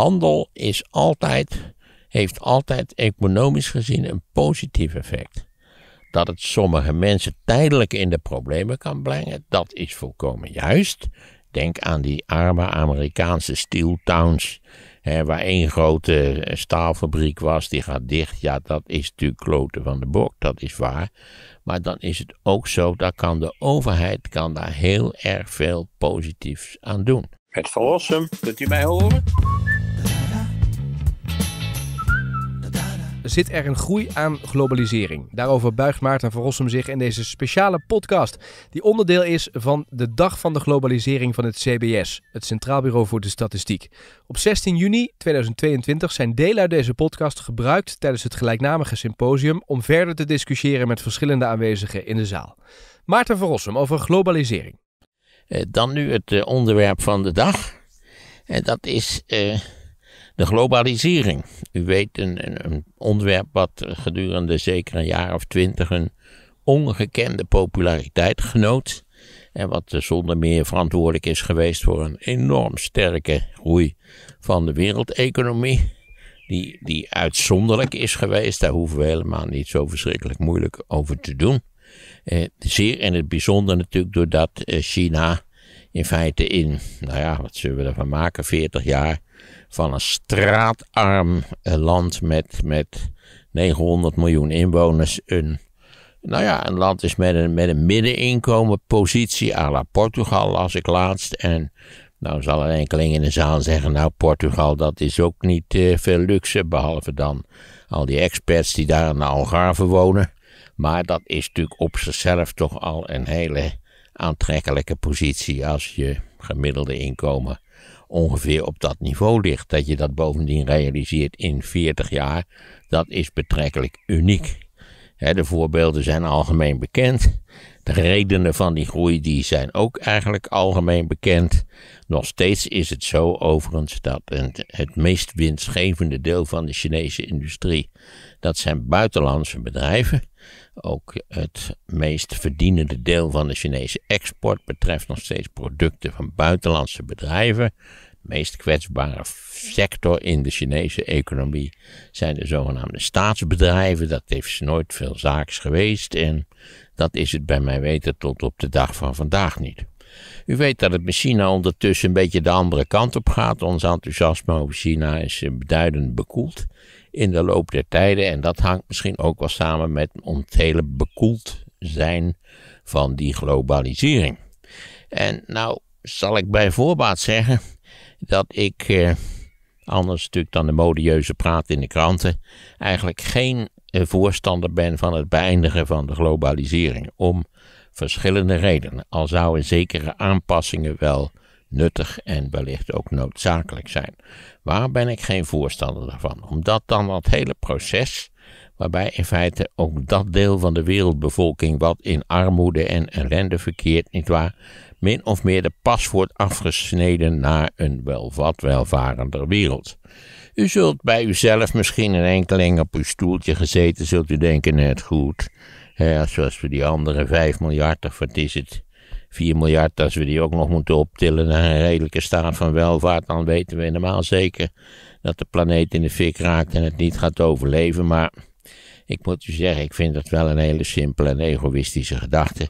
handel is altijd, heeft altijd economisch gezien een positief effect. Dat het sommige mensen tijdelijk in de problemen kan brengen, dat is volkomen juist. Denk aan die arme Amerikaanse steel towns, hè, waar één grote eh, staalfabriek was, die gaat dicht. Ja, dat is natuurlijk kloten van de bok, dat is waar. Maar dan is het ook zo, dat kan de overheid kan daar heel erg veel positiefs aan doen. Het verlossen, kunt u mij horen? zit er een groei aan globalisering? Daarover buigt Maarten van zich in deze speciale podcast, die onderdeel is van de Dag van de Globalisering van het CBS, het Centraal Bureau voor de Statistiek. Op 16 juni 2022 zijn delen uit deze podcast gebruikt tijdens het gelijknamige symposium om verder te discussiëren met verschillende aanwezigen in de zaal. Maarten van over globalisering. Eh, dan nu het eh, onderwerp van de dag. En eh, dat is. De globalisering. U weet, een, een onderwerp wat gedurende zeker een jaar of twintig een ongekende populariteit genoot. En wat zonder meer verantwoordelijk is geweest voor een enorm sterke groei van de wereldeconomie. Die, die uitzonderlijk is geweest. Daar hoeven we helemaal niet zo verschrikkelijk moeilijk over te doen. Eh, zeer in het bijzonder natuurlijk doordat eh, China in feite in, nou ja, wat zullen we ervan maken, 40 jaar van een straatarm eh, land met, met 900 miljoen inwoners een, nou ja, een land is met een, met een middeninkomenpositie à la Portugal als ik laatst. En nou zal er enkeling in de zaal zeggen, nou Portugal dat is ook niet uh, veel luxe, behalve dan al die experts die daar in de Algarve wonen. Maar dat is natuurlijk op zichzelf toch al een hele aantrekkelijke positie als je gemiddelde inkomen ongeveer op dat niveau ligt. Dat je dat bovendien realiseert in 40 jaar, dat is betrekkelijk uniek. de voorbeelden zijn algemeen bekend. De redenen van die groei die zijn ook eigenlijk algemeen bekend. Nog steeds is het zo overigens dat het meest winstgevende deel van de Chinese industrie, dat zijn buitenlandse bedrijven. Ook het meest verdienende deel van de Chinese export betreft nog steeds producten van buitenlandse bedrijven. De meest kwetsbare sector in de Chinese economie zijn de zogenaamde staatsbedrijven. Dat heeft nooit veel zaaks geweest en dat is het bij mij weten tot op de dag van vandaag niet. U weet dat het met China ondertussen een beetje de andere kant op gaat. Ons enthousiasme over China is eh, beduidend bekoeld in de loop der tijden. En dat hangt misschien ook wel samen met ons hele bekoeld zijn van die globalisering. En nou zal ik bij voorbaat zeggen dat ik, eh, anders natuurlijk dan de modieuze praat in de kranten, eigenlijk geen eh, voorstander ben van het beëindigen van de globalisering. Om verschillende redenen. Al zouden zekere aanpassingen wel nuttig en wellicht ook noodzakelijk zijn. Waar ben ik geen voorstander daarvan? Omdat dan dat hele proces, waarbij in feite ook dat deel van de wereldbevolking wat in armoede en ellende verkeert, nietwaar, min of meer de pas wordt afgesneden naar een welvat welvarender wereld. U zult bij uzelf misschien een enkeling op uw stoeltje gezeten, zult u denken, net goed, Ja, zoals we die andere 5 miljard, wat is het, 4 miljard, als we die ook nog moeten optillen naar een redelijke staat van welvaart, dan weten we helemaal zeker dat de planeet in de fik raakt en het niet gaat overleven. Maar ik moet u zeggen, ik vind dat wel een hele simpele en egoïstische gedachte.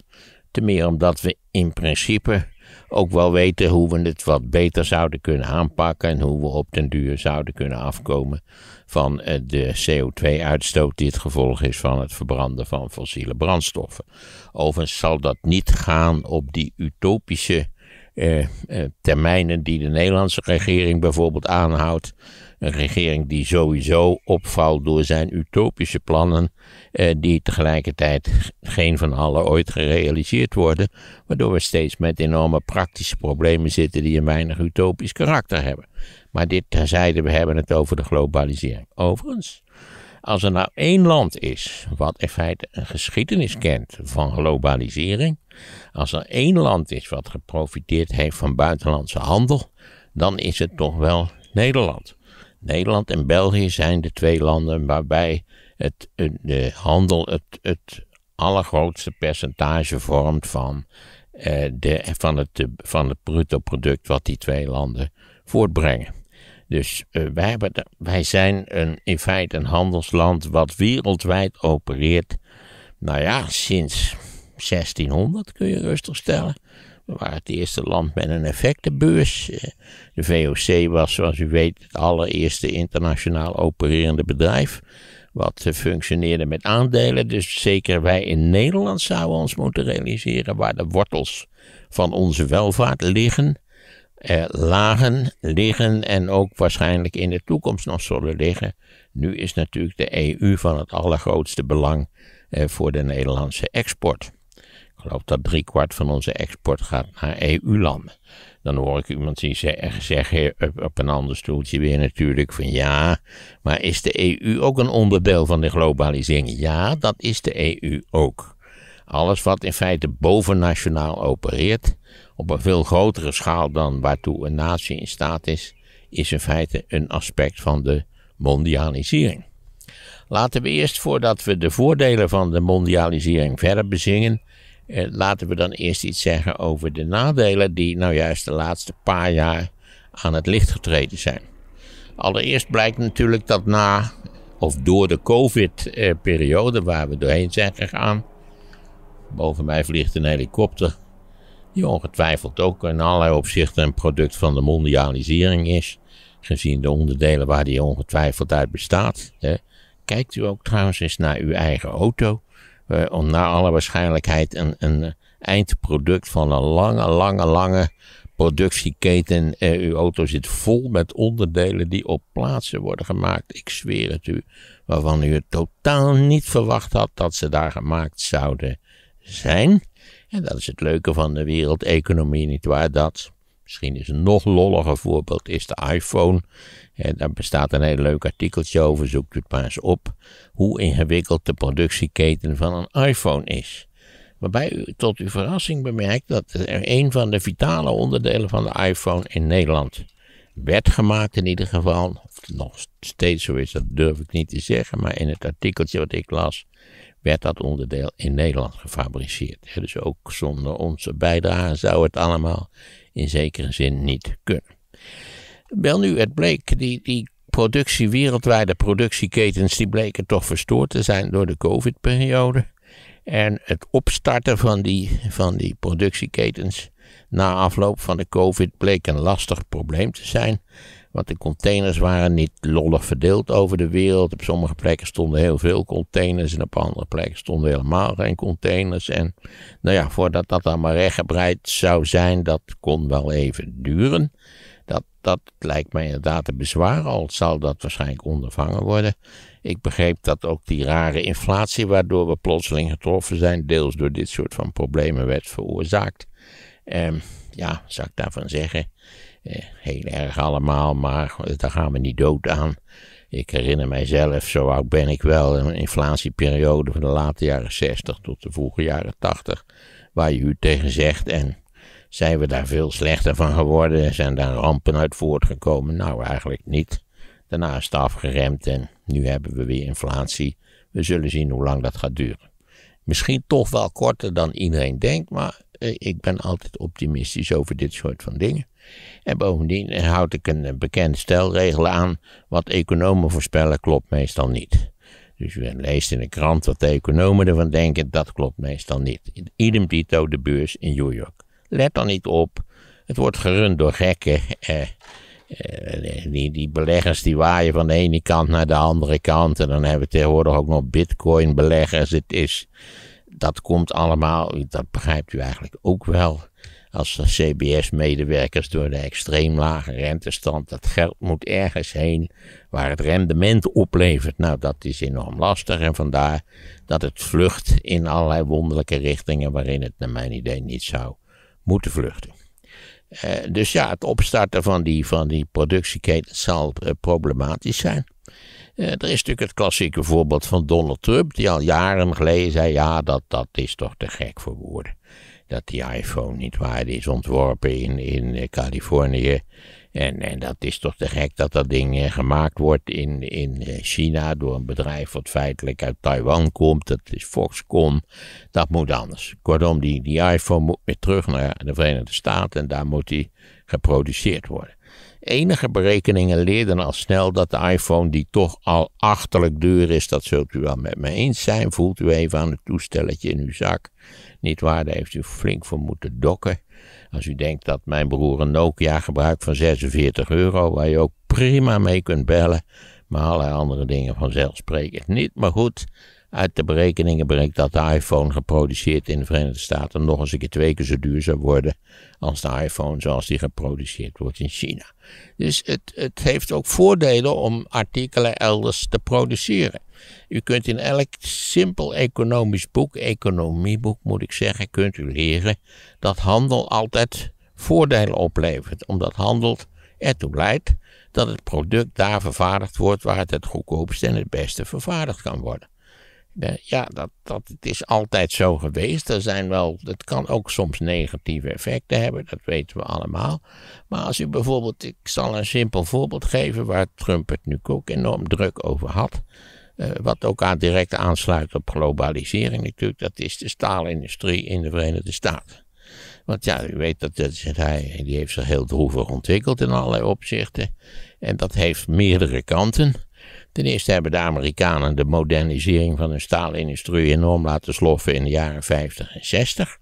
Ten meer omdat we in principe ook wel weten hoe we het wat beter zouden kunnen aanpakken en hoe we op den duur zouden kunnen afkomen van eh, de CO2-uitstoot die het gevolg is van het verbranden van fossiele brandstoffen. Overigens zal dat niet gaan op die utopische eh, eh termijnen die de Nederlandse regering bijvoorbeeld aanhoudt een regering die sowieso opvalt door zijn utopische plannen, eh, die tegelijkertijd geen van alle ooit gerealiseerd worden, waardoor we steeds met enorme praktische problemen zitten die een weinig utopisch karakter hebben. Maar dit terzijde, we hebben het over de globalisering. Overigens, als er nou één land is wat in feite een geschiedenis kent van globalisering, als er één land is wat geprofiteerd heeft van buitenlandse handel, dan is het toch wel Nederland. Nederland en België zijn de twee landen waarbij het, eh, de handel het, het allergrootste percentage vormt van, eh, de, van, het, eh, van het bruto product wat die twee landen voortbrengen. Dus wij, hebben, wij zijn een, in feite een handelsland wat wereldwijd opereert. Nou ja, sinds 1600 kun je rustig stellen. We waren het eerste land met een effectenbeurs. Eh, de VOC was, zoals u weet, het allereerste internationaal opererende bedrijf. Wat eh, functioneerde met aandelen. Dus zeker wij in Nederland zouden ons moeten realiseren waar de wortels van onze welvaart liggen. Eh, lagen, liggen en ook waarschijnlijk in de toekomst nog zullen liggen. Nu is natuurlijk de EU van het allergrootste belang eh, voor de Nederlandse export geloof dat driekwart van onze export gaat naar EU-landen. Dan hoor ik iemand eh, zeggen op een ander stoeltje weer natuurlijk van ja, maar is de EU ook een onderdeel van de globalisering? Ja, dat is de EU ook. Alles wat in feite bovennationaal opereert, op een veel grotere schaal dan waartoe een natie in staat is, is in feite een aspect van de mondialisering. Laten we eerst, voordat we de voordelen van de mondialisering verder bezingen, eh, laten we dan eerst iets zeggen over de nadelen die nou juist de laatste paar jaar aan het licht getreden zijn. Allereerst blijkt natuurlijk dat na of door de COVID-periode waar we doorheen zijn gegaan. Boven mij vliegt een helikopter, die ongetwijfeld ook in allerlei opzichten een product van de mondialisering is. Gezien de onderdelen waar die ongetwijfeld uit bestaat. Kijkt u ook trouwens eens naar uw eigen auto. Eh, om naar alle waarschijnlijkheid een, een eh, eindproduct van een lange, lange, lange productieketen. Uh, uw auto zit vol met onderdelen die op plaatsen worden gemaakt. Ik zweer het u. Waarvan u het totaal niet verwacht had dat ze daar gemaakt zouden zijn. En dat is het leuke van de wereldeconomie, nietwaar? Dat Misschien is een nog lolliger voorbeeld is de iPhone. En daar bestaat een heel leuk artikeltje over, zoekt het maar eens op, hoe ingewikkeld de productieketen van een iPhone is. Waarbij u tot uw verrassing bemerkt dat er een van de vitale onderdelen van de iPhone in Nederland werd gemaakt in ieder geval. Of het nog steeds zo is, dat durf ik niet te zeggen, maar in het artikeltje wat ik las werd dat onderdeel in Nederland gefabriceerd. Dus ook zonder onze bijdrage zou het allemaal in zekere zin niet kunnen. Wel nu, het bleek, die, die productie, wereldwijde productieketens, die bleken toch verstoord te zijn door de COVID-periode. En het opstarten van die, van die productieketens na afloop van de COVID bleek een lastig probleem te zijn. Want de containers waren niet lollig verdeeld over de wereld. Op sommige plekken stonden heel veel containers en op andere plekken stonden helemaal geen containers. En nou ja, voordat dat allemaal rechtgebreid zou zijn, dat kon wel even duren. Dat, dat lijkt mij inderdaad een bezwaar, al zal dat waarschijnlijk ondervangen worden. Ik begreep dat ook die rare inflatie waardoor we plotseling getroffen zijn, deels door dit soort van problemen werd veroorzaakt. En ehm, ja, zou ik daarvan zeggen. Eh, heel erg allemaal, maar daar gaan we niet dood aan. Ik herinner zelf, zo oud ben ik wel, een inflatieperiode van de late jaren 60 tot de vroege jaren 80, waar je u tegen zegt en zijn we daar veel slechter van geworden? Zijn daar rampen uit voortgekomen? Nou, eigenlijk niet. Daarna is het afgeremd en nu hebben we weer inflatie. We zullen zien hoe lang dat gaat duren. Misschien toch wel korter dan iedereen denkt, maar eh, ik ben altijd optimistisch over dit soort van dingen. En bovendien houd ik een bekend stelregel aan, wat economen voorspellen klopt meestal niet. Dus je leest in de krant wat de economen ervan denken, dat klopt meestal niet. Idem dito de beurs in New York. Let dan niet op, het wordt gerund door gekken. Eh, eh, die, die beleggers die waaien van de ene kant naar de andere kant. En dan hebben we tegenwoordig ook nog bitcoin beleggers. Het is, dat komt allemaal, dat begrijpt u eigenlijk ook wel als de CBS-medewerkers door de extreem lage rentestand dat geld moet ergens heen waar het rendement oplevert. Nou, dat is enorm lastig en vandaar dat het vlucht in allerlei wonderlijke richtingen waarin het naar mijn idee niet zou moeten vluchten. Eh, dus ja, het opstarten van die, van die productieketen zal eh, problematisch zijn. Eh, er is natuurlijk het klassieke voorbeeld van Donald Trump, die al jaren geleden zei: ja, dat, dat is toch te gek voor woorden dat die iPhone, niet waar is ontworpen in, in eh, Californië. En, en dat is toch te gek dat dat ding eh, gemaakt wordt in, in eh, China door een bedrijf wat feitelijk uit Taiwan komt. Dat is Foxconn. Dat moet anders. Kortom, die, die iPhone moet weer terug naar de Verenigde Staten en daar moet die geproduceerd worden. Enige berekeningen leerden al snel dat de iPhone, die toch al achterlijk duur is, dat zult u wel met me eens zijn, voelt u even aan het toestelletje in uw zak. Niet waar, daar heeft u flink voor moeten dokken. Als u denkt dat mijn broer een Nokia gebruikt van 46 euro, waar je ook prima mee kunt bellen, maar alle andere dingen vanzelfsprekend niet. Maar goed, uit de berekeningen blijkt dat de iPhone geproduceerd in de Verenigde Staten nog eens een keer twee keer zo duur zou worden als de iPhone zoals die geproduceerd wordt in China. Dus het, het heeft ook voordelen om artikelen elders te produceren. U kunt in elk simpel economisch boek, economieboek moet ik zeggen, kunt u leren dat handel altijd voordelen oplevert. Omdat handel ertoe leidt dat het product daar vervaardigd wordt waar het het goedkoopst en het beste vervaardigd kan worden. Eh, ja, dat, dat het is altijd zo geweest. Er zijn wel, het kan ook soms negatieve effecten hebben, dat weten we allemaal. Maar als u bijvoorbeeld, ik zal een simpel voorbeeld geven waar Trump het nu ook enorm druk over had. Uh, wat ook aan, direct aansluit op globalisering natuurlijk, dat is de staalindustrie in de Verenigde Staten. Want ja, u weet dat, dat hij die heeft zich heel droevig ontwikkeld in allerlei opzichten. En dat heeft meerdere kanten. Ten eerste hebben de Amerikanen de modernisering van hun staalindustrie enorm laten sloffen in de jaren 50 en 60.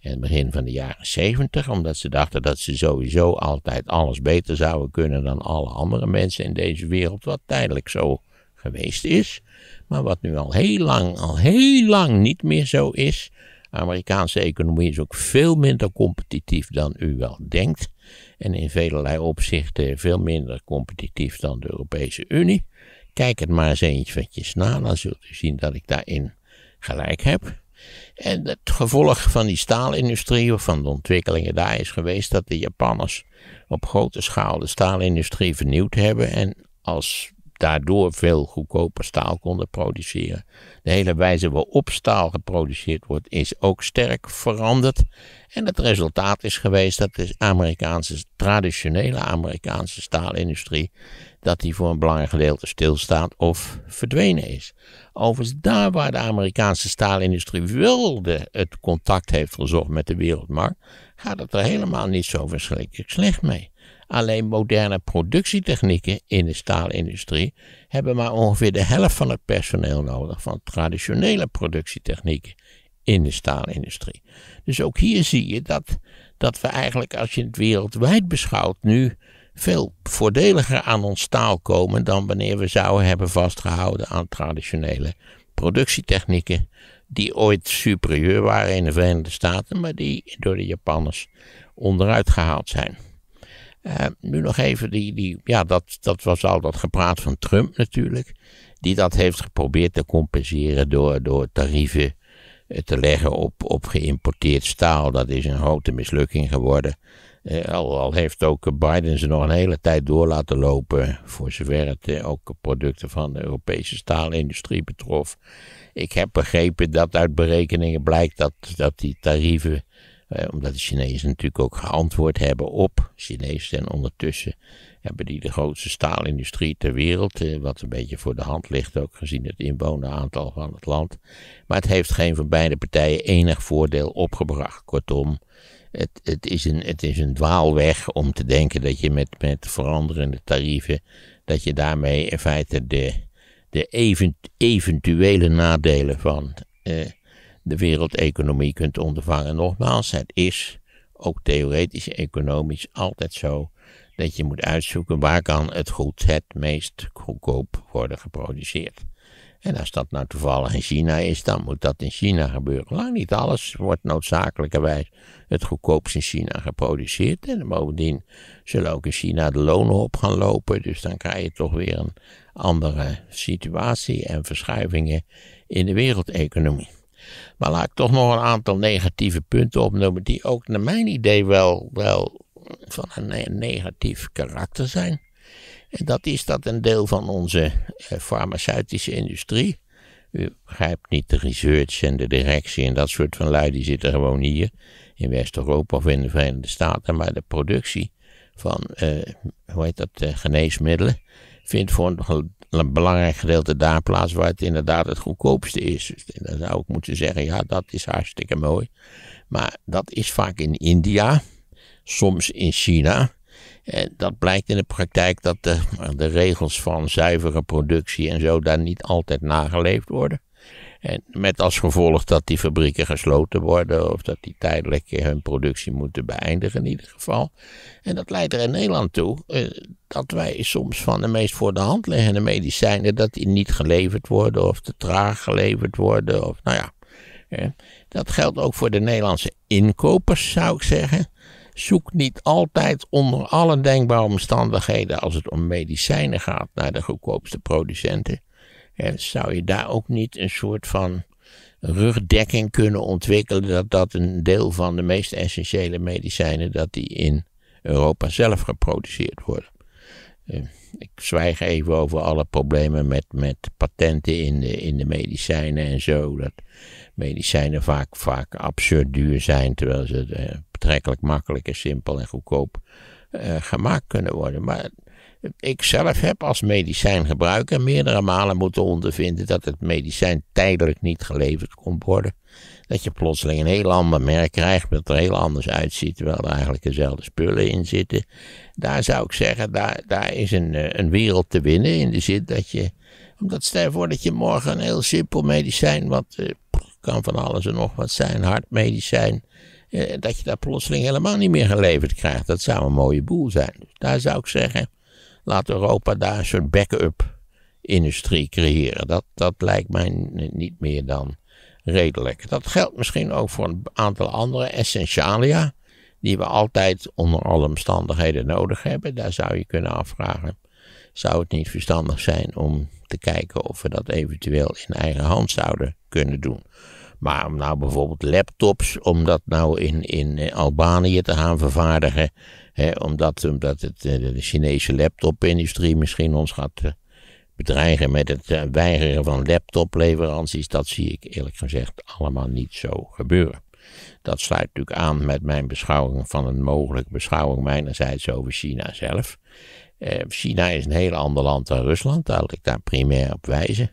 en het begin van de jaren 70, omdat ze dachten dat ze sowieso altijd alles beter zouden kunnen dan alle andere mensen in deze wereld, wat tijdelijk zo geweest is, maar wat nu al heel lang, al heel lang niet meer zo is. De Amerikaanse economie is ook veel minder competitief dan u wel denkt. En in velelei opzichten veel minder competitief dan de Europese Unie. Kijk het maar eens eventjes na, dan zult u zien dat ik daarin gelijk heb. En het gevolg van die staalindustrie, of van de ontwikkelingen daar, is geweest dat de Japanners op grote schaal de staalindustrie vernieuwd hebben. En als daardoor veel goedkoper staal konden produceren. De hele wijze waarop staal geproduceerd wordt is ook sterk veranderd. En het resultaat is geweest dat de Amerikaanse, traditionele Amerikaanse staalindustrie dat die voor een belangrijk gedeelte stilstaat of verdwenen is. Overigens, daar waar de Amerikaanse staalindustrie wilde het contact heeft gezocht met de wereldmarkt, gaat het er helemaal niet zo verschrikkelijk slecht mee. Alleen moderne productietechnieken in de staalindustrie hebben maar ongeveer de helft van het personeel nodig van traditionele productietechnieken in de staalindustrie. Dus ook hier zie je dat, dat we eigenlijk, als je het wereldwijd beschouwt, nu veel voordeliger aan ons staal komen dan wanneer we zouden hebben vastgehouden aan traditionele productietechnieken die ooit superieur waren in de Verenigde Staten, maar die door de Japanners onderuit gehaald zijn. Eh, nu nog even, die, die, ja, dat, dat was al dat gepraat van Trump natuurlijk, die dat heeft geprobeerd te compenseren door, door tarieven eh, te leggen op, op geïmporteerd staal. Dat is een grote mislukking geworden. Eh, al, al, heeft ook Biden ze nog een hele tijd door laten lopen. Voor zover het eh, ook producten van de Europese staalindustrie betrof. Ik heb begrepen dat uit berekeningen blijkt dat, dat die tarieven. Eh, omdat de Chinezen natuurlijk ook geantwoord hebben op. Chinezen en ondertussen hebben die de grootste staalindustrie ter wereld. Eh, wat een beetje voor de hand ligt, ook gezien het inwoneraantal van het land. Maar het heeft geen van beide partijen enig voordeel opgebracht. Kortom. Het, het, is een, het is een dwaalweg om te denken dat je met, met veranderende tarieven, dat je daarmee in feite de, de eventuele nadelen van eh, de wereldeconomie kunt ondervangen. Nogmaals, het is ook theoretisch economisch altijd zo dat je moet uitzoeken waar kan het goed het meest goedkoop worden geproduceerd. En als dat nou toevallig in China is, dan moet dat in China gebeuren. Lang niet alles wordt noodzakelijkerwijs het goedkoopst in China geproduceerd. En bovendien zullen ook in China de lonen op gaan lopen. Dus dan krijg je toch weer een andere situatie en verschuivingen in de wereldeconomie. Maar laat ik toch nog een aantal negatieve punten opnoemen, die ook naar mijn idee wel, wel van een negatief karakter zijn. En dat is dat een deel van onze eh, farmaceutische industrie. U begrijpt niet de research en de directie en dat soort van lui, die zitten gewoon hier in West-Europa of in de Verenigde Staten. Maar de productie van, eh, hoe heet dat, eh, geneesmiddelen, vindt voor een, belangrijk gedeelte daar plaats waar het inderdaad het goedkoopste is. Dus dan zou ik moeten zeggen, ja, dat is hartstikke mooi. Maar dat is vaak in India, soms in China. En eh, dat blijkt in de praktijk dat de, de, regels van zuivere productie en zo daar niet altijd nageleefd worden. En met als gevolg dat die fabrieken gesloten worden of dat die tijdelijk hun productie moeten beëindigen in ieder geval. En dat leidt er in Nederland toe eh, dat wij soms van de meest voor de hand liggende medicijnen dat die niet geleverd worden of te traag geleverd worden of nou ja. Eh, dat geldt ook voor de Nederlandse inkopers zou ik zeggen. Zoek niet altijd onder alle denkbare omstandigheden als het om medicijnen gaat naar de goedkoopste producenten. En zou je daar ook niet een soort van rugdekking kunnen ontwikkelen dat dat een deel van de meest essentiële medicijnen dat die in Europa zelf geproduceerd worden. ik zwijg even over alle problemen met, met patenten in de, in de medicijnen en zo. Dat medicijnen vaak, vaak absurd duur zijn, terwijl ze eh, betrekkelijk makkelijk en simpel en goedkoop eh, gemaakt kunnen worden. Maar ik zelf heb als medicijngebruiker meerdere malen moeten ondervinden dat het medicijn tijdelijk niet geleverd kon worden. Dat je plotseling een heel ander merk krijgt dat er heel anders uitziet, terwijl er eigenlijk dezelfde spullen in zitten. Daar zou ik zeggen, daar, daar is een, eh, een wereld te winnen in de zin dat je omdat stel je voor dat je morgen een heel simpel medicijn, wat eh, kan van alles en nog wat zijn, hartmedicijn. Eh, dat je dat plotseling helemaal niet meer geleverd krijgt. Dat zou een mooie boel zijn. Dus daar zou ik zeggen, laat Europa daar een soort backup industrie creëren. Dat, dat lijkt mij niet meer dan redelijk. Dat geldt misschien ook voor een aantal andere essentialia, die we altijd onder alle omstandigheden nodig hebben. Daar zou je kunnen afvragen, zou het niet verstandig zijn om te kijken of we dat eventueel in eigen hand zouden kunnen doen. Maar om nou bijvoorbeeld laptops, om dat nou in, in eh, Albanië te gaan vervaardigen, hè, omdat, omdat het, eh, de Chinese laptopindustrie misschien ons gaat eh, bedreigen met het weigeren van laptopleveranties, dat zie ik eerlijk gezegd allemaal niet zo gebeuren. Dat sluit natuurlijk aan met mijn beschouwing van een mogelijke beschouwing mijnerzijds over China zelf. China is een heel ander land dan Rusland, daar ik daar primair op wijzen.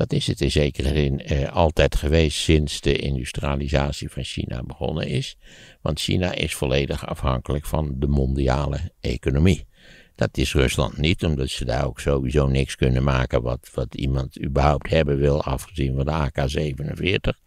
Dat is het in zekere zin eh, altijd geweest sinds de industrialisatie van China begonnen is. Want China is volledig afhankelijk van de mondiale economie. Dat is Rusland niet, omdat ze daar ook sowieso niks kunnen maken wat, wat iemand überhaupt hebben wil, afgezien van de AK-47.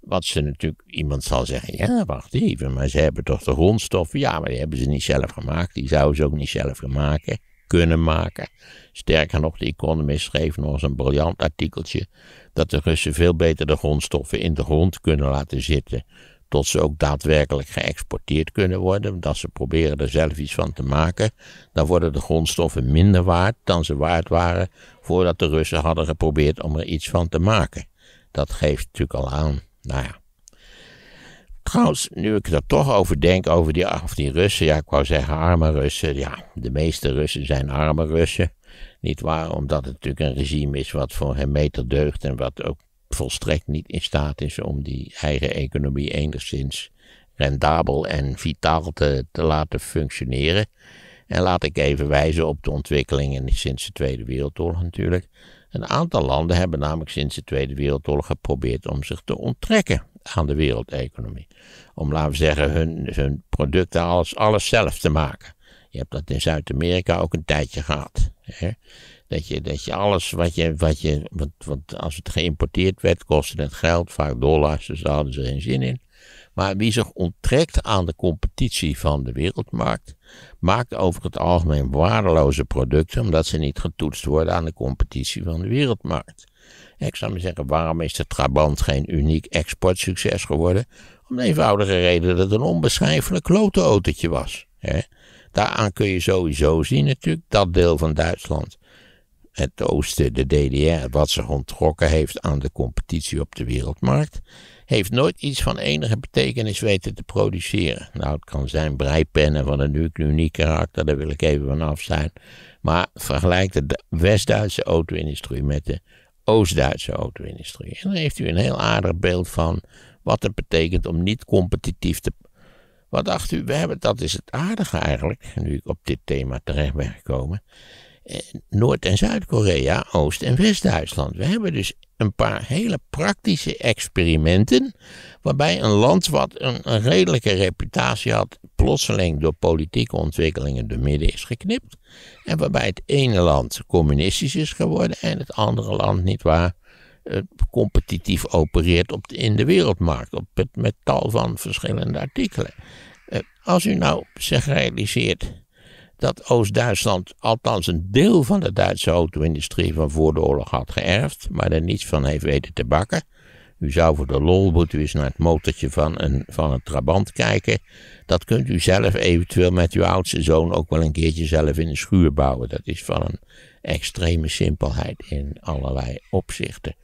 Wat ze natuurlijk, iemand zal zeggen, ja, wacht even, maar ze hebben toch de grondstoffen? Ja, maar die hebben ze niet zelf gemaakt, die zouden ze ook niet zelf gemaakt kunnen maken. Sterker nog, de Economist schreef nog eens een briljant artikeltje dat de Russen veel beter de grondstoffen in de grond kunnen laten zitten, tot ze ook daadwerkelijk geëxporteerd kunnen worden, omdat ze proberen er zelf iets van te maken, dan worden de grondstoffen minder waard dan ze waard waren voordat de Russen hadden geprobeerd om er iets van te maken. Dat geeft natuurlijk al aan. Nou ja nu ik er toch over denk, over die, of die Russen. Ja, ik wou zeggen arme Russen. Ja, de meeste Russen zijn arme Russen. Niet waar? Omdat het natuurlijk een regime is wat voor hen meter deugt. En wat ook volstrekt niet in staat is om die eigen economie enigszins rendabel en vitaal te, te laten functioneren. En laat ik even wijzen op de ontwikkelingen sinds de Tweede Wereldoorlog natuurlijk. Een aantal landen hebben namelijk sinds de Tweede Wereldoorlog geprobeerd om zich te onttrekken aan de wereldeconomie. Om, laten we zeggen, hun, hun producten, alles, alles zelf te maken. Je hebt dat in Zuid-Amerika ook een tijdje gehad. Hè? Dat, je, dat je alles wat je, wat je want, want als het geïmporteerd werd, kostte het geld, vaak dollars, dus daar hadden ze geen zin in. Maar wie zich onttrekt aan de competitie van de wereldmarkt, maakt over het algemeen waardeloze producten, omdat ze niet getoetst worden aan de competitie van de wereldmarkt. Ik zou me zeggen, waarom is de Trabant geen uniek exportsucces geworden? Om de eenvoudige reden dat het een onbeschrijfelijk klote autootje was. Hè? Daaraan kun je sowieso zien natuurlijk, dat deel van Duitsland. Het oosten, de DDR, wat zich ontrokken heeft aan de competitie op de wereldmarkt, heeft nooit iets van enige betekenis weten te produceren. Nou, het kan zijn breipennen van een uniek karakter, daar wil ik even vanaf zijn. Maar vergelijk de West-Duitse auto-industrie met de Oost-Duitse auto-industrie. En dan heeft u een heel aardig beeld van wat het betekent om niet competitief te. Wat dacht u? We hebben, dat is het aardige eigenlijk, nu ik op dit thema terecht ben gekomen. Noord- en Zuid-Korea, Oost- en West-Duitsland. We hebben dus een paar hele praktische experimenten. waarbij een land wat een, redelijke reputatie had. plotseling door politieke ontwikkelingen de midden is geknipt. En waarbij het ene land communistisch is geworden en het andere land, niet waar, eh, competitief opereert op in de wereldmarkt. Op het, met tal van verschillende artikelen. Eh, als u nou zich realiseert dat Oost-Duitsland althans een deel van de Duitse auto-industrie van voor de oorlog had geërfd, maar er niets van heeft weten te bakken. U zou voor de lol moeten eens naar het motortje van een, van een Trabant kijken. Dat kunt u zelf eventueel met uw oudste zoon ook wel een keertje zelf in de schuur bouwen. Dat is van een extreme simpelheid in allerlei opzichten.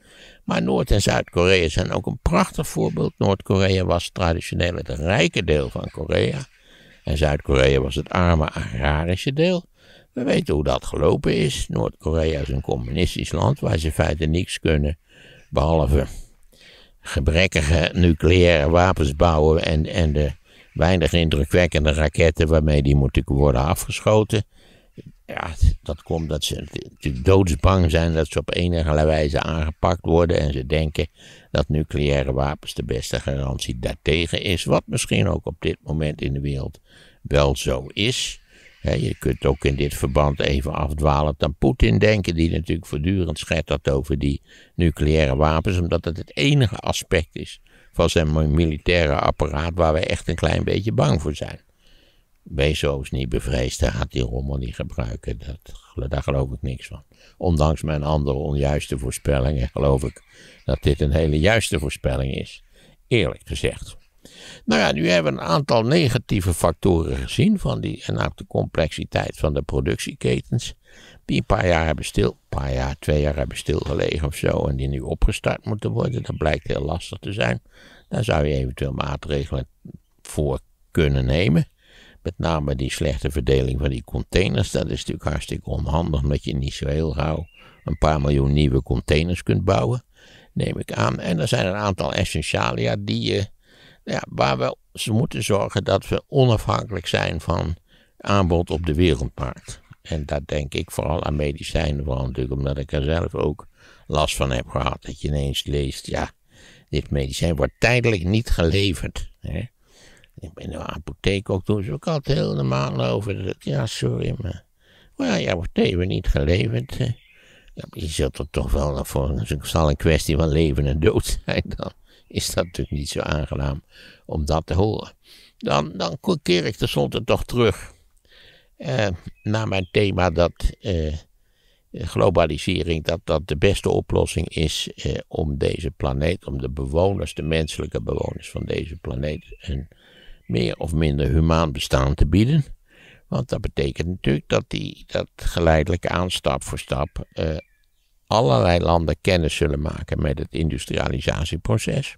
Maar Noord- en Zuid-Korea zijn ook een prachtig voorbeeld. Noord-Korea was traditioneel het rijke deel van Korea. En Zuid-Korea was het arme agrarische deel. We weten hoe dat gelopen is. Noord-Korea is een communistisch land waar ze in feite niks kunnen. Behalve gebrekkige nucleaire wapens bouwen en, en de weinig indrukwekkende raketten waarmee die moeten worden afgeschoten. Ja, dat komt dat ze natuurlijk doodsbang zijn dat ze op enige wijze aangepakt worden. En ze denken dat nucleaire wapens de beste garantie daartegen is. Wat misschien ook op dit moment in de wereld wel zo is. je kunt ook in dit verband even afdwalend aan Poetin denken, die natuurlijk voortdurend schettert over die nucleaire wapens, omdat dat het enige aspect is van zijn militaire apparaat waar we echt een klein beetje bang voor zijn. Bezo's niet bevreesd gaat die rommel niet gebruiken. Dat, daar geloof ik niks van. Ondanks mijn andere onjuiste voorspellingen geloof ik dat dit een hele juiste voorspelling is. Eerlijk gezegd. Nou ja, nu hebben we een aantal negatieve factoren gezien van die en de complexiteit van de productieketens. Die een paar jaar hebben stil, een paar jaar, twee jaar hebben stilgelegen of zo en die nu opgestart moeten worden. Dat blijkt heel lastig te zijn. Daar zou je eventueel maatregelen voor kunnen nemen. Met name die slechte verdeling van die containers, dat is natuurlijk hartstikke onhandig, omdat je niet zo heel gauw een paar miljoen nieuwe containers kunt bouwen, neem ik aan. En er zijn een aantal essentialia die, je, nou ja, waar we ze moeten zorgen dat we onafhankelijk zijn van aanbod op de wereldmarkt. En daar denk ik vooral aan medicijnen, vooral natuurlijk omdat ik er zelf ook last van heb gehad. Dat je ineens leest, ja, dit medicijn wordt tijdelijk niet geleverd. Hè? in de apotheek ook doen ze ook altijd heel normaal over. Ja, sorry, maar. ja, wordt even niet geleverd. Ja, je zult er toch wel naar voren. Dus het zal een kwestie van leven en dood zijn dan. Is dat natuurlijk niet zo aangenaam om dat te horen. Dan, dan keer ik tenslotte toch terug eh, naar mijn thema dat eh, globalisering dat dat de beste oplossing is eh, om deze planeet, om de bewoners, de menselijke bewoners van deze planeet, meer of minder humaan bestaan te bieden. Want dat betekent natuurlijk dat die dat geleidelijk aan, stap voor stap, eh, allerlei landen kennis zullen maken met het industrialisatieproces.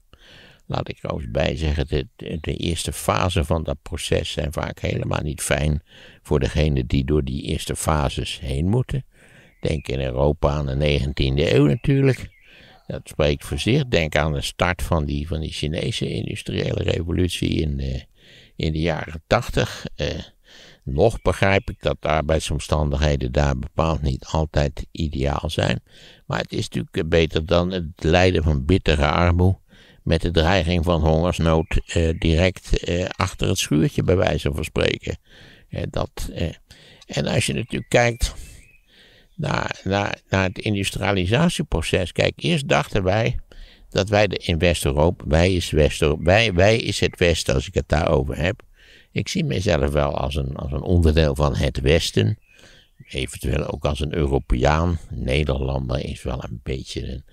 Laat ik er ook bij zeggen, de, de eerste fase van dat proces zijn vaak helemaal niet fijn voor degene die door die eerste fases heen moeten. Denk in Europa aan de 19e eeuw natuurlijk. Dat spreekt voor zich. Denk aan de start van die, van die Chinese industriële revolutie in, de, eh, in de jaren tachtig. Eh, nog begrijp ik dat arbeidsomstandigheden daar bepaald niet altijd ideaal zijn. Maar het is natuurlijk eh, beter dan het lijden van bittere armoede. Met de dreiging van hongersnood eh, direct eh, achter het schuurtje, bij wijze van spreken. Eh, dat, eh, en als je natuurlijk kijkt naar, naar, naar het industrialisatieproces. Kijk, eerst dachten wij dat wij de, in West-Europa, wij, is West wij, wij is het Westen als ik het daarover heb. Ik zie mezelf wel als een, als een onderdeel van het Westen. Eventueel ook als een Europeaan. Nederlander is wel een beetje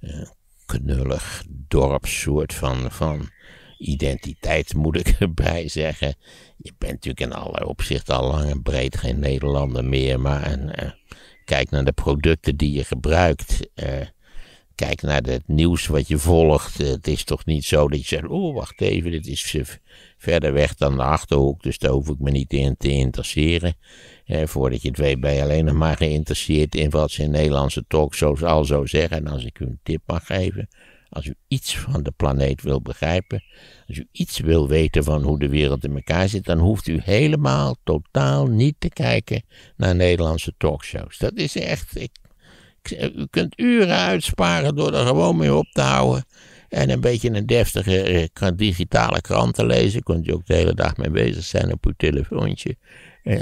een knullig dorpsoort van, van identiteit, moet ik erbij zeggen. Je bent natuurlijk in allerlei opzichten al lang en breed geen Nederlander meer. Maar en, eh, kijk naar de producten die je gebruikt. Eh, kijk naar het nieuws wat je volgt. Het is toch niet zo dat je zegt: oh, wacht even, dit is verder weg dan de achterhoek, dus daar hoef ik me niet in te interesseren. Eh, voordat je het weet, ben je alleen nog maar geïnteresseerd in wat ze in Nederlandse talkshows al zo zeggen. En als ik u een tip mag geven. Als u iets van de planeet wil begrijpen, als u iets wil weten van hoe de wereld in elkaar zit, dan hoeft u helemaal totaal niet te kijken naar Nederlandse talkshows. Dat is echt, eh, u kunt uren uitsparen door er gewoon mee op te houden. En een beetje een deftige eh, digitale krant te lezen. Kunt je ook de hele dag mee bezig zijn op uw telefoontje. Eh,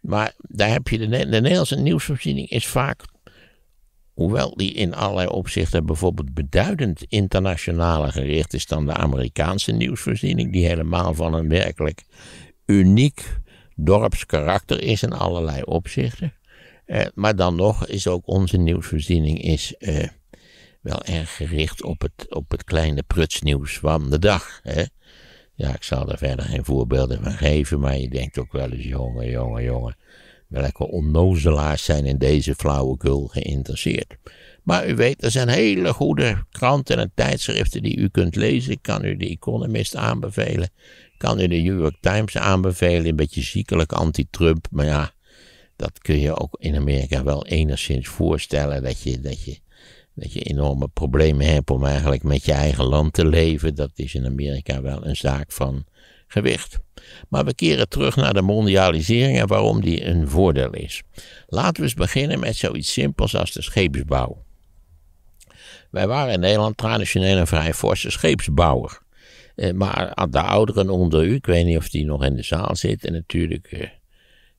maar daar heb je de, de Nederlandse nieuwsvoorziening is vaak, hoewel die in allerlei opzichten bijvoorbeeld beduidend internationaler gericht is dan de Amerikaanse nieuwsvoorziening, die helemaal van een werkelijk uniek dorpskarakter is in allerlei opzichten. Eh, maar dan nog is ook onze nieuwsvoorziening is, eh, wel erg gericht op het, op het kleine prutsnieuws van de dag. Hè? Ja, ik zal er verder geen voorbeelden van geven, maar je denkt ook wel eens, jongen, jongen, jongen, welke onnozelaars zijn in deze flauwekul geïnteresseerd. Maar u weet, er zijn hele goede kranten en tijdschriften die u kunt lezen. Ik kan u de Economist aanbevelen, kan u de New York Times aanbevelen, een beetje ziekelijk anti-Trump, maar ja, dat kun je ook in Amerika wel enigszins voorstellen. Dat je, dat je, dat je enorme problemen hebt om eigenlijk met je eigen land te leven. Dat is in Amerika wel een zaak van gewicht. Maar we keren terug naar de mondialisering en waarom die een voordeel is. Laten we eens beginnen met zoiets simpels als de scheepsbouw. Wij waren in Nederland traditioneel een vrij forse scheepsbouwer. Eh, maar de ouderen onder u, ik weet niet of die nog in de zaal zitten, natuurlijk eh,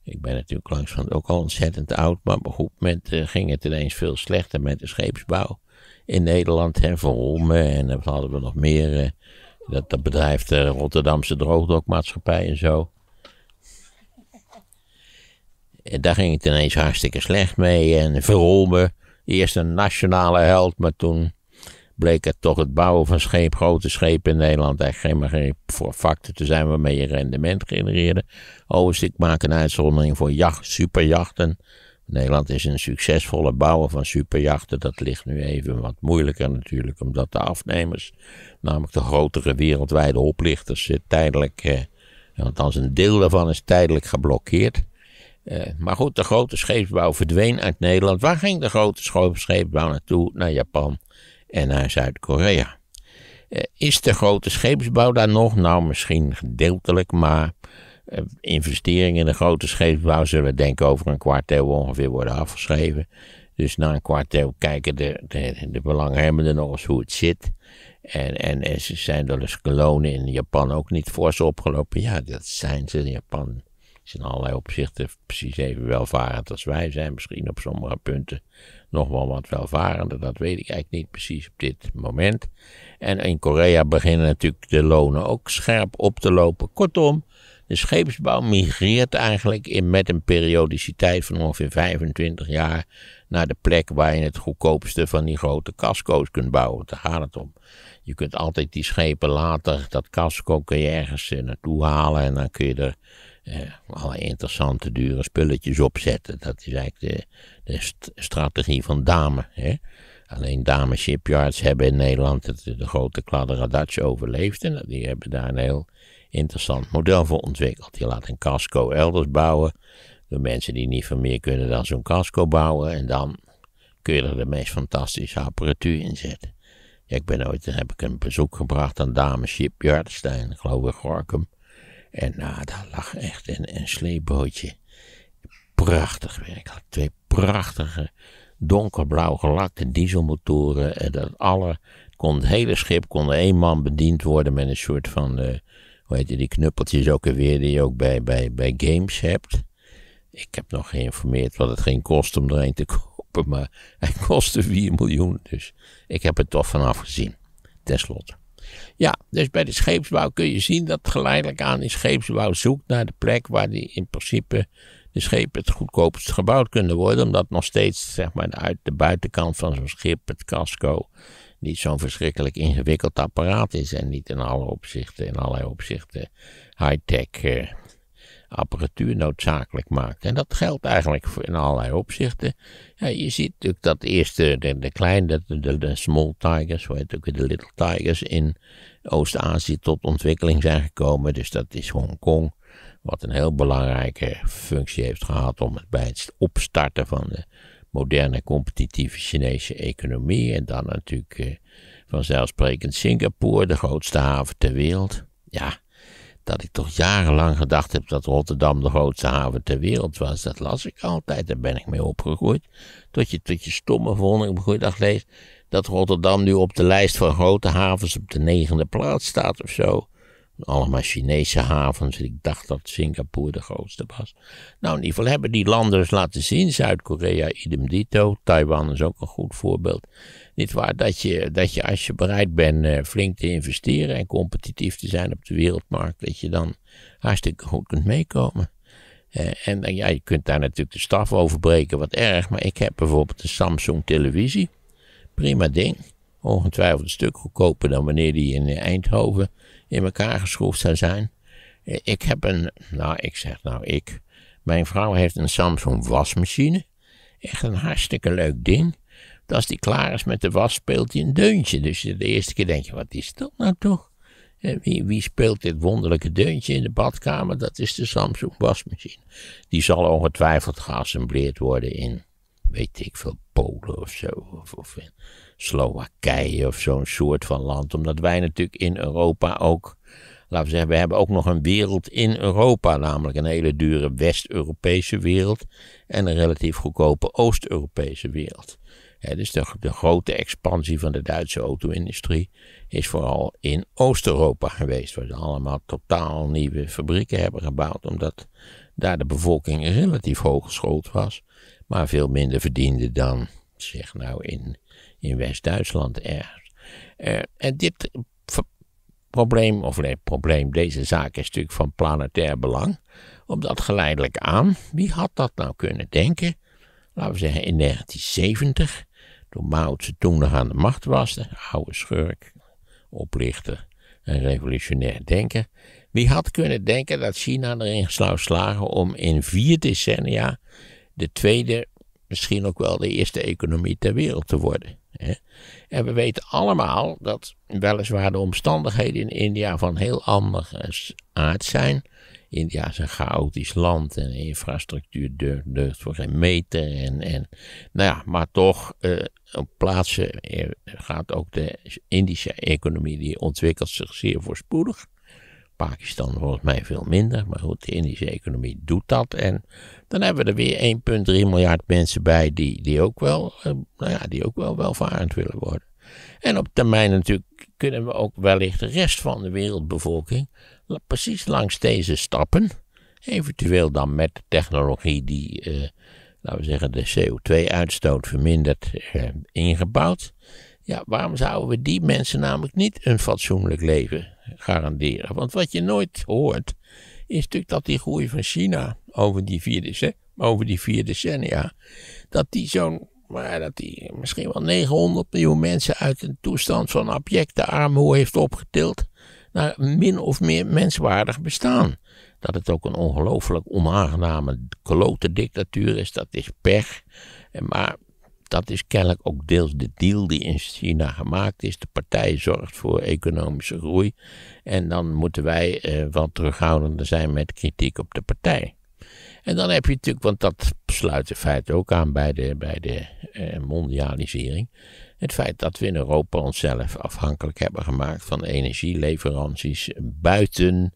ik ben natuurlijk langs van ook al ontzettend oud, maar op een goed moment eh, ging het ineens veel slechter met de scheepsbouw in Nederland. Hè, van en dan hadden we nog meer. Eh, dat, dat bedrijf de Rotterdamse Droogdokmaatschappij en zo. En daar ging het ineens hartstikke slecht mee. En Verolme, eerst een nationale held, maar toen bleek het toch het bouwen van scheep, grote schepen in Nederland eigenlijk helemaal geen factor te zijn waarmee je rendement genereerde. Overigens, oh, dus ik maak een uitzondering voor jacht, superjachten. Nederland is een succesvolle bouwer van superjachten. Dat ligt nu even wat moeilijker natuurlijk, omdat de afnemers, namelijk de grotere wereldwijde oplichters, eh, tijdelijk, eh, althans een deel daarvan is tijdelijk geblokkeerd. Eh, maar goed, de grote scheepsbouw verdween uit Nederland. Waar ging de grote scheepsbouw naartoe? Naar Japan en naar Zuid-Korea. Eh, is de grote scheepsbouw daar nog? Nou, misschien gedeeltelijk, maar eh, investeringen in de grote scheepsbouw zullen we denken over een kwartel ongeveer worden afgeschreven. Dus na een kwartel kijken de, de, de belanghebbenden nog eens hoe het zit. En, en, en ze zijn wel eens dus in Japan ook niet fors opgelopen. Ja, dat zijn ze in Japan is in allerlei opzichten precies even welvarend als wij zijn. Misschien op sommige punten nog wel wat welvarender, dat weet ik eigenlijk niet precies op dit moment. En in Korea beginnen natuurlijk de lonen ook scherp op te lopen. Kortom, de scheepsbouw migreert eigenlijk in, met een periodiciteit van ongeveer 25 jaar naar de plek waar je het goedkoopste van die grote casco's kunt bouwen. Daar gaat het om. Je kunt altijd die schepen later, dat casco kun je ergens eh, naartoe halen en dan kun je er eh, alle interessante, dure spulletjes opzetten. Dat is eigenlijk de, de strategie van Dame. Hè? Alleen Dame Shipyards hebben in Nederland de grote kladderadatje overleefd. En die hebben daar een heel interessant model voor ontwikkeld. Die laat een casco elders bouwen. Door mensen die niet van meer kunnen dan zo'n casco bouwen. En dan kun je er de meest fantastische apparatuur in zetten. Ja, ik ben ooit, heb ik een bezoek gebracht aan Dame Shipyards, daar in, geloof ik, Gorkum. En nou, daar lag echt een, een sleepbootje. Prachtig werk. Had twee prachtige donkerblauw gelakte dieselmotoren. En dat alle, kon, het hele schip kon één man bediend worden met een soort van, uh, hoe heet die knuppeltjes ook weer die je ook bij, bij, bij games hebt. Ik heb nog geïnformeerd wat het ging kosten om er een te kopen, maar hij kostte 4 miljoen. Dus ik heb het toch vanaf gezien, tenslotte. Ja, dus bij de scheepsbouw kun je zien dat geleidelijk aan de scheepsbouw zoekt naar de plek waar die in principe de schepen het goedkoopst gebouwd kunnen worden. Omdat nog steeds zeg maar, uit de buitenkant van zo'n schip, het casco, niet zo'n verschrikkelijk ingewikkeld apparaat is. En niet in alle opzichten, in allerlei opzichten high-tech. Eh, apparatuur noodzakelijk maakt. En dat geldt eigenlijk in allerlei opzichten. Ja, je ziet natuurlijk dat eerste, de, kleine, de, small tigers, hoe heet ook de little tigers, in Oost-Azië tot ontwikkeling zijn gekomen. Dus dat is Hongkong, wat een heel belangrijke functie heeft gehad om het bij het opstarten van de moderne competitieve Chinese economie. En dan natuurlijk eh, vanzelfsprekend Singapore, de grootste haven ter wereld. Ja, dat ik toch jarenlang gedacht heb dat Rotterdam de grootste haven ter wereld was. Dat las ik altijd, daar ben ik mee opgegroeid. Tot je, tot je stomme verwondering op Goeiedag leest dat Rotterdam nu op de lijst van grote havens op de negende plaats staat of zo. Allemaal Chinese havens. Ik dacht dat Singapore de grootste was. Nou, in ieder geval hebben die landen dus laten zien. Zuid-Korea, idem dito. Taiwan is ook een goed voorbeeld. Niet waar dat je, dat je als je bereid bent eh, flink te investeren en competitief te zijn op de wereldmarkt, dat je dan hartstikke goed kunt meekomen. Eh, en ja, je kunt daar natuurlijk de staf over breken, wat erg. Maar ik heb bijvoorbeeld de Samsung televisie. Prima ding. Ongetwijfeld een stuk goedkoper dan wanneer die in eh, Eindhoven in elkaar geschroefd zou zijn. Ik heb een, nou ik zeg nou ik, mijn vrouw heeft een Samsung wasmachine. Echt een hartstikke leuk ding. als die klaar is met de was, speelt hij een deuntje. Dus de eerste keer denk je, wat is dat nou toch? Wie, wie, speelt dit wonderlijke deuntje in de badkamer? Dat is de Samsung wasmachine. Die zal ongetwijfeld geassembleerd worden in, weet ik veel, Polen of zo. Of, of in Slowakije of zo'n soort van land. Omdat wij natuurlijk in Europa ook, laten we zeggen, we hebben ook nog een wereld in Europa. Namelijk een hele dure West-Europese wereld en een relatief goedkope Oost-Europese wereld. He, dus de, de, grote expansie van de Duitse auto-industrie is vooral in Oost-Europa geweest. Waar ze allemaal totaal nieuwe fabrieken hebben gebouwd. Omdat daar de bevolking relatief hoog geschoold was. Maar veel minder verdiende dan, zeg nou, in in West-Duitsland ergens. Eh, en dit probleem, of nee, probleem, deze zaak is natuurlijk van planetair belang. Omdat geleidelijk aan, wie had dat nou kunnen denken? Laten we zeggen in 1970, toen Mao toen nog aan de macht was, de oude schurk, oplichter en revolutionair denken. Wie had kunnen denken dat China erin zou slagen om in vier decennia de tweede, misschien ook wel de eerste economie ter wereld te worden? En we weten allemaal dat weliswaar de omstandigheden in India van heel anders aard zijn. India is een chaotisch land en infrastructuur deugt, voor geen meter. En, en, nou ja, maar toch, eh, op plaatsen eh, gaat ook de Indische economie, die ontwikkelt zich zeer voorspoedig. Pakistan volgens mij veel minder. Maar goed, de Indische economie doet dat. En dan hebben we er weer 1,3 miljard mensen bij die, die, ook wel, eh, nou ja, die ook wel welvarend willen worden. En op termijn natuurlijk kunnen we ook wellicht de rest van de wereldbevolking precies langs deze stappen, eventueel dan met technologie die, eh, laten we zeggen, de CO2-uitstoot vermindert, eh, ingebouwd. Ja, waarom zouden we die mensen namelijk niet een fatsoenlijk leven garanderen. Want wat je nooit hoort, is natuurlijk dat die groei van China over die vier, decennia, over die vier decennia, dat die zo'n, maar dat die misschien wel 900 miljoen mensen uit een toestand van abjecte armoede heeft opgetild naar min of meer menswaardig bestaan. Dat het ook een ongelooflijk onaangename klote dictatuur is, dat is pech. Maar dat is kennelijk ook deels de deal die in China gemaakt is. De partij zorgt voor economische groei. En dan moeten wij eh, wat terughoudender zijn met kritiek op de partij. En dan heb je natuurlijk, want dat sluit in feite ook aan bij de, bij de eh, mondialisering. Het feit dat we in Europa onszelf afhankelijk hebben gemaakt van energieleveranties buiten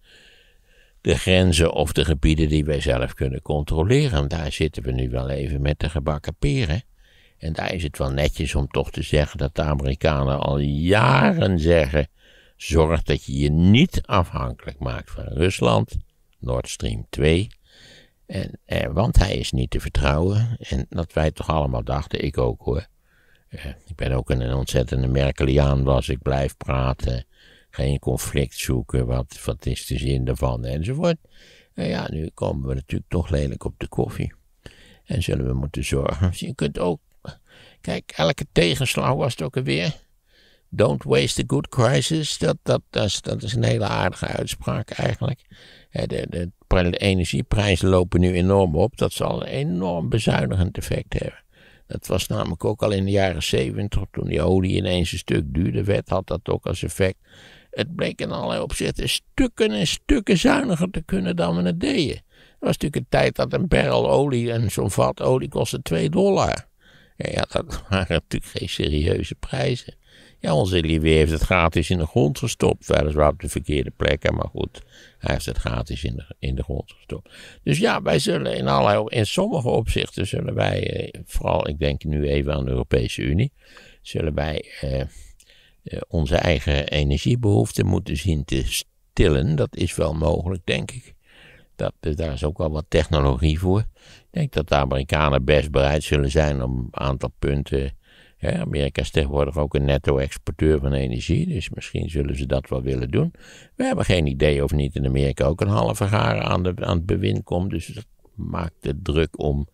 de grenzen of de gebieden die wij zelf kunnen controleren. En daar zitten we nu wel even met de gebakken peren. En daar is het wel netjes om toch te zeggen dat de Amerikanen al jaren zeggen: zorg dat je je niet afhankelijk maakt van Rusland, Nord Stream 2. En, eh, want hij is niet te vertrouwen. En dat wij toch allemaal dachten, ik ook hoor. Eh, ik ben ook een, ontzettende Merkeliaan was. Ik blijf praten. Geen conflict zoeken. Wat, wat is de zin daarvan? Enzovoort. Nou ja, nu komen we natuurlijk toch lelijk op de koffie. En zullen we moeten zorgen. Je kunt ook Kijk, elke tegenslag was het ook alweer. Don't waste a good crisis. Dat, dat, dat, is, dat is een hele aardige uitspraak eigenlijk. De, de, energieprijzen lopen nu enorm op. Dat zal een enorm bezuinigend effect hebben. Dat was namelijk ook al in de jaren 70, toen die olie ineens een stuk duurder werd, had dat ook als effect. Het bleek in allerlei opzichten stukken en stukken zuiniger te kunnen dan we het deden. Er was natuurlijk een tijd dat een barrel olie en zo'n vat olie kostte 2 dollar. Ja, dat waren natuurlijk geen serieuze prijzen. Ja, onze Lieve heeft het gratis in de grond gestopt. Weliswaar op de verkeerde plekken, maar goed. Hij heeft het gratis in de, in de grond gestopt. Dus ja, wij zullen in, allerlei, in sommige opzichten zullen wij, eh, vooral ik denk nu even aan de Europese Unie, zullen wij eh, eh onze eigen energiebehoeften moeten zien te stillen. Dat is wel mogelijk, denk ik. Dat, eh, daar is ook wel wat technologie voor denk dat de Amerikanen best bereid zullen zijn om een aantal punten. Amerika is tegenwoordig ook een netto-exporteur van energie, dus misschien zullen ze dat wel willen doen. We hebben geen idee of niet in Amerika ook een halve garen aan, de, aan het bewind komt, dus dat maakt de druk om,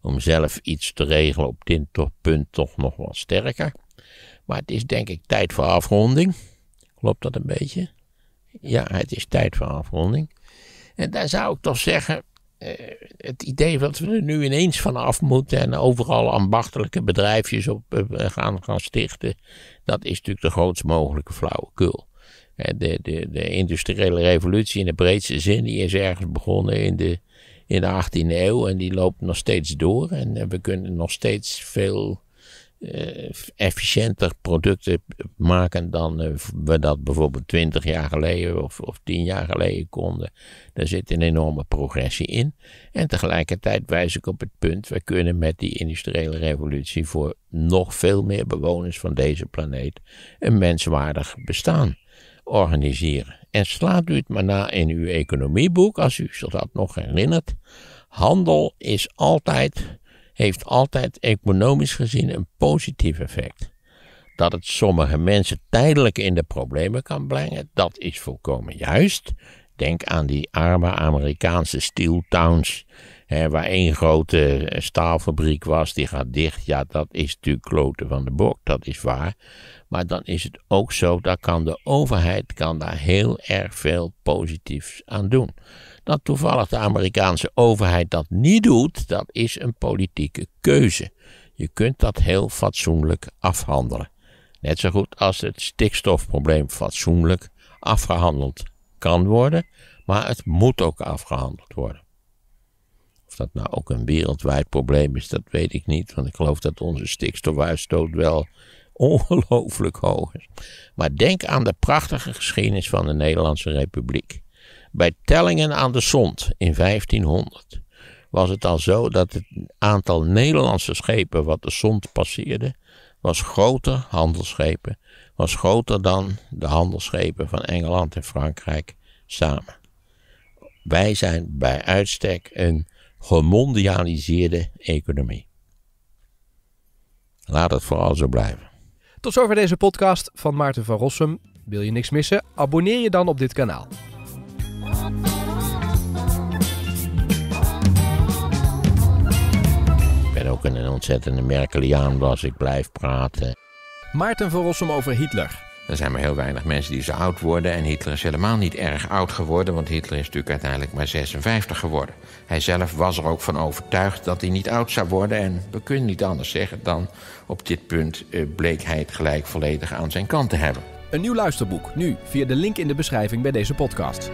om zelf iets te regelen op dit punt toch nog wat sterker. Maar het is denk ik tijd voor afronding. Klopt dat een beetje? Ja, het is tijd voor afronding. En daar zou ik toch zeggen, eh, het idee dat we er nu ineens vanaf moeten en overal ambachtelijke bedrijfjes op eh, gaan, gaan stichten, dat is natuurlijk de grootst mogelijke flauwekul. Eh, de, de, de industriële revolutie in de breedste zin die is ergens begonnen in de, in de 18e eeuw en die loopt nog steeds door. En we kunnen nog steeds veel eh, efficiënter producten maken dan eh, we dat bijvoorbeeld 20 jaar geleden of, of 10 jaar geleden konden. Daar zit een enorme progressie in. En tegelijkertijd wijs ik op het punt, we kunnen met die industriële revolutie voor nog veel meer bewoners van deze planeet een menswaardig bestaan organiseren. En slaat u het maar na in uw economieboek als u zich dat nog herinnert. Handel is altijd heeft altijd economisch gezien een positief effect. Dat het sommige mensen tijdelijk in de problemen kan brengen, dat is volkomen juist. Denk aan die arme Amerikaanse steel towns, hè, waar één grote eh, staalfabriek was, die gaat dicht. Ja, dat is natuurlijk kloten van de bok, dat is waar. Maar dan is het ook zo, dat kan de overheid kan daar heel erg veel positiefs aan doen. Dat toevallig de Amerikaanse overheid dat niet doet, dat is een politieke keuze. Je kunt dat heel fatsoenlijk afhandelen. Net zo goed als het stikstofprobleem fatsoenlijk afgehandeld kan worden, maar het moet ook afgehandeld worden. Of dat nou ook een wereldwijd probleem is, dat weet ik niet, want ik geloof dat onze stikstofuitstoot wel ongelooflijk hoog is. Maar denk aan de prachtige geschiedenis van de Nederlandse Republiek. Bij tellingen aan de Zond in 1500 was het al zo dat het aantal Nederlandse schepen wat de Zond passeerde, was groter, handelsschepen, was groter dan de handelsschepen van Engeland en Frankrijk samen. Wij zijn bij uitstek een gemondialiseerde economie. Laat het vooral zo blijven. Tot zover deze podcast van Maarten van Rossum. Wil je niks missen? Abonneer je dan op dit kanaal. Ik ben ook een ontzettende Merkeliaan was, ik blijf praten. Maarten van Rossum over Hitler. Er zijn maar heel weinig mensen die zo oud worden. En Hitler is helemaal niet erg oud geworden, want Hitler is natuurlijk uiteindelijk maar 56 geworden. Hij zelf was er ook van overtuigd dat hij niet oud zou worden. En we kunnen niet anders zeggen dan op dit punt eh, bleek hij het gelijk volledig aan zijn kant te hebben. Een nieuw luisterboek, nu via de link in de beschrijving bij deze podcast.